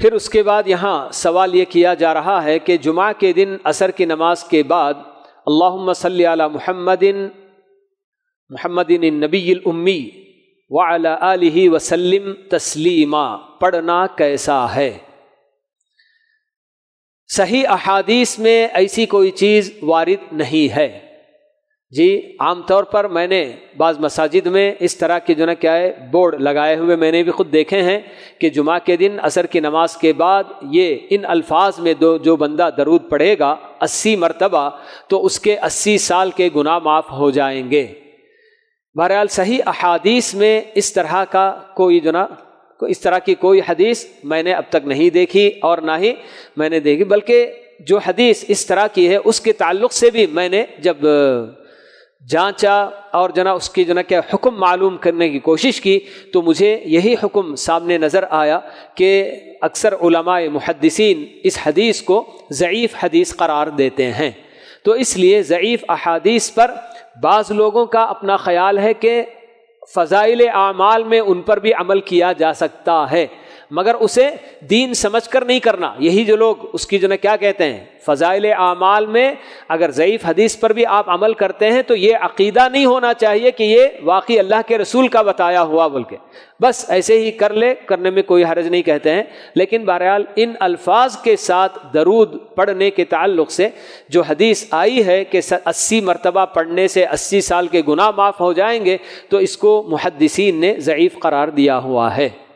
फिर उसके बाद यहाँ सवाल ये किया जा रहा है कि जुमा के दिन असर की नमाज के बाद अल्लाम सल महमदिन महमदिन नबी उम्मी वाला तस्लीमा पढ़ना कैसा है सही अहादीस में ऐसी कोई चीज़ वारिद नहीं है जी आमतौर पर मैंने बाज़ मसाजिद में इस तरह के जो ना क्या है बोर्ड लगाए हुए मैंने भी ख़ुद देखे हैं कि जुमा के दिन असर की नमाज के बाद ये इन अल्फाज में दो जो बंदा दरूद पढ़ेगा अस्सी मरतबा तो उसके अस्सी साल के गुनाह माफ़ हो जाएंगे बहरहाल सही अहादीस में इस तरह का कोई जो ना इस तरह की कोई हदीस मैंने अब तक नहीं देखी और ना ही मैंने देखी बल्कि जो हदीस इस तरह की है उसके ताल्लुक से भी मैंने जब जांचा और जना उसकी जना क्या हुक्म मालूम करने की कोशिश की तो मुझे यही हुक्म सामने नज़र आया कि अक्सर मुहदसिन इस हदीस को ज़ीफ़ हदीस करार देते हैं तो इसलिए ज़ीफ़ अहादीस पर बाज़ लोगों का अपना ख्याल है कि फ़ज़ाइल आमाल में उन पर भी अमल किया जा सकता है मगर उसे दीन समझकर नहीं करना यही जो लोग उसकी जो ना क्या कहते हैं फ़ज़ाइल आमाल में अगर ज़यीफ़ हदीस पर भी आप अमल करते हैं तो ये अकीदा नहीं होना चाहिए कि ये वाकई अल्लाह के रसूल का बताया हुआ बोल के बस ऐसे ही कर ले करने में कोई हरज नहीं कहते हैं लेकिन बहरहाल इन अल्फाज के साथ दरूद पढ़ने के ताल्लुक से जो हदीस आई है कि अस्सी मरतबा पढ़ने से अस्सी साल के गुनाह माफ़ हो जाएंगे तो इसको मुहदसिन ने ज़यीफ़ करार दिया हुआ है